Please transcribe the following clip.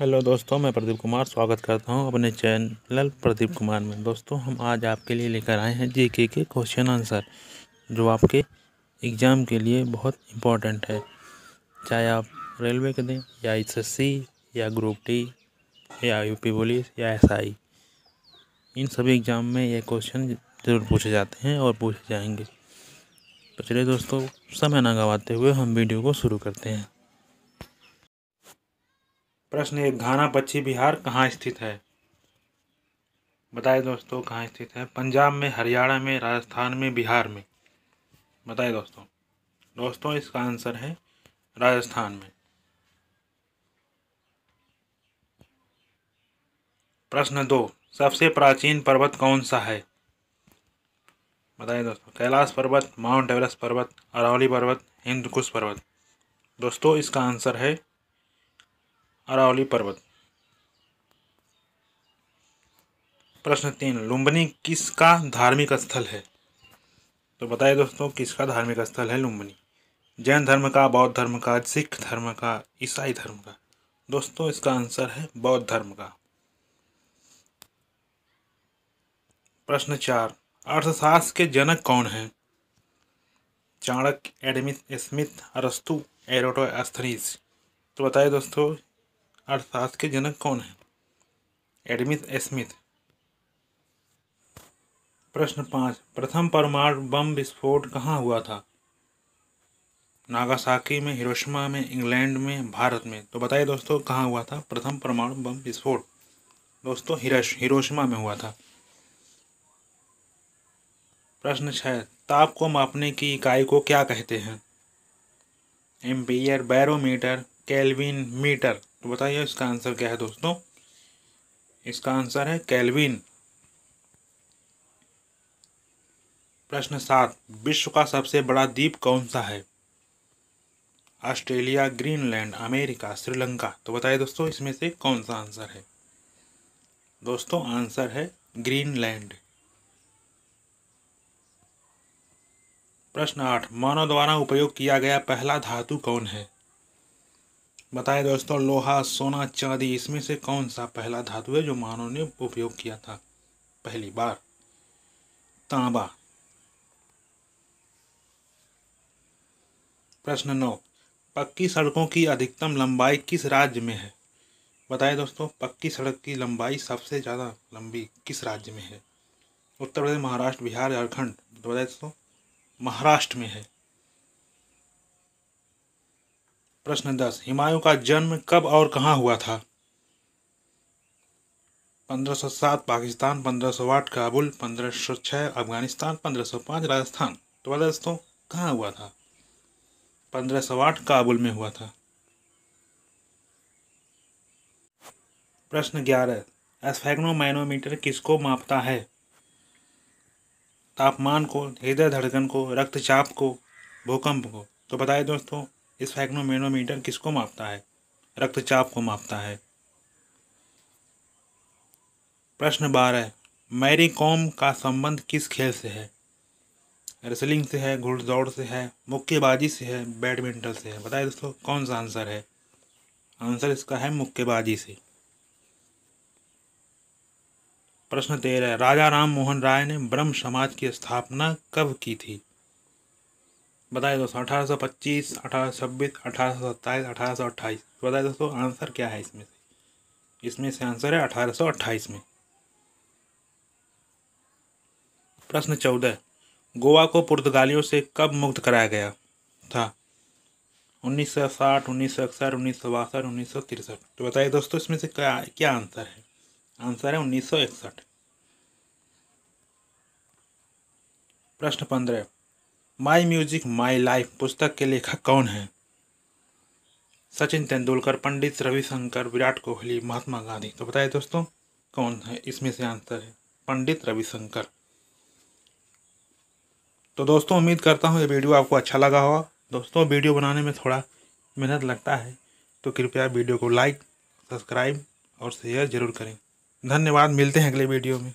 hello दोस्तों मैं प्रदीप कुमार स्वागत करता हूं अपने चैनल प्रदीप कुमार में दोस्तों हम आज आपके लिए लेकर आए हैं जीके के क्वेश्चन आंसर जो आपके एग्ज़ाम के लिए बहुत इम्पोर्टेंट है चाहे आप रेलवे के दें या सी या ग्रुप डी या यूपी पुलिस या एसआई इन सभी एग्ज़ाम में ये क्वेश्चन ज़रूर पूछे जाते हैं और पूछे जाएंगे तो चलिए दोस्तों समय ना गंवाते हुए हम वीडियो को शुरू करते हैं प्रश्न एक घाना पक्षी बिहार कहाँ स्थित है बताए दोस्तों कहाँ स्थित है पंजाब में हरियाणा में राजस्थान में बिहार में बताए दोस्तों दोस्तों इसका आंसर है राजस्थान में प्रश्न दो सबसे प्राचीन पर्वत कौन सा है बताइए दोस्तों कैलाश पर्वत माउंट एवरेस्ट पर्वत अरावली पर्वत हिंदकुश पर्वत दोस्तों इसका आंसर है अरावली पर्वत प्रश्न तीन लुम्बनी किसका धार्मिक स्थल है तो बताइए दोस्तों किसका धार्मिक स्थल है लुम्बनी जैन धर्म का बौद्ध धर्म का सिख धर्म का ईसाई धर्म का दोस्तों इसका आंसर है बौद्ध धर्म का प्रश्न चार अर्थशास्त्र के जनक कौन हैं चाणक्य एडमिथ स्मिथ अरस्तु एरोटो अस्थनीस तो बताइए दोस्तों अर्थशास्त्र के जनक कौन है एडमिस स्मिथ प्रश्न पाँच प्रथम परमाणु बम विस्फोट कहाँ हुआ था नागासाकी में हिरोशिमा में इंग्लैंड में भारत में तो बताइए दोस्तों कहाँ हुआ था प्रथम परमाणु बम विस्फोट दोस्तों हिरश हिरोशिमा में हुआ था प्रश्न छः ताप को मापने की इकाई को क्या कहते हैं एम्पियर बैरोमीटर कैलविन मीटर तो बताइए इसका आंसर क्या है दोस्तों इसका आंसर है कैलविन प्रश्न सात विश्व का सबसे बड़ा द्वीप कौन सा है ऑस्ट्रेलिया ग्रीनलैंड अमेरिका श्रीलंका तो बताइए दोस्तों इसमें से कौन सा आंसर है दोस्तों आंसर है ग्रीनलैंड प्रश्न आठ मानव द्वारा उपयोग किया गया पहला धातु कौन है बताएं दोस्तों लोहा सोना चांदी इसमें से कौन सा पहला धातु है जो मानव ने उपयोग किया था पहली बार तांबा प्रश्न नौ पक्की सड़कों की अधिकतम लंबाई किस राज्य में है बताएं दोस्तों पक्की सड़क की लंबाई सबसे ज़्यादा लंबी किस राज्य में है उत्तर प्रदेश महाराष्ट्र बिहार झारखंड बताए दोस्तों महाराष्ट्र में है प्रश्न दस हिमायू का जन्म कब और कहाँ हुआ था पंद्रह सौ सात पाकिस्तान पंद्रह सौ आठ काबुल पंद्रह सौ छः अफगानिस्तान पाँच राजस्थान तो वाला दोस्तों कहाँ हुआ था पंद्रह सौ आठ काबुल में हुआ था प्रश्न ग्यारह एस्फेग्नोमैनोमीटर किसको मापता है तापमान को हृदय धड़कन को रक्तचाप को भूकंप को तो बताइए दोस्तों इस फैक्नोमेनोमीटर किसको मापता है रक्तचाप को मापता है प्रश्न बारह मैरी कॉम का संबंध किस खेल से है रेसलिंग से है घुड़दौड़ से है मुक्केबाजी से है बैडमिंटन से है बताए दोस्तों कौन सा आंसर है आंसर इसका है मुक्केबाजी से प्रश्न तेरह राजा राम मोहन राय ने ब्रह्म समाज की स्थापना कब की थी बताइए दोस्तों अठारह सौ पच्चीस अठारह सौ छब्बीस अठारह सौ सत्ताईस अठारह सौ अट्ठाईस बताए दोस्तों आंसर क्या है इसमें से इसमें से आंसर है अठारह सौ अट्ठाईस में प्रश्न चौदह गोवा को पुर्तगालियों से कब मुक्त कराया गया था उन्नीस सौ साठ उन्नीस सौ इकसठ उन्नीस सौ बासठ उन्नीस सौ तिरसठ तो बताइए दोस्तों इसमें से क्या क्या आंसर है आंसर है उन्नीस सौ इकसठ प्रश्न पंद्रह माई म्यूजिक माई लाइफ पुस्तक के लेखक कौन हैं सचिन तेंदुलकर पंडित रविशंकर विराट कोहली महात्मा गांधी तो बताइए दोस्तों कौन है इसमें से आंसर है पंडित रविशंकर तो दोस्तों उम्मीद करता हूँ ये वीडियो आपको अच्छा लगा होगा दोस्तों वीडियो बनाने में थोड़ा मेहनत लगता है तो कृपया वीडियो को लाइक सब्सक्राइब और शेयर ज़रूर करें धन्यवाद मिलते हैं अगले वीडियो में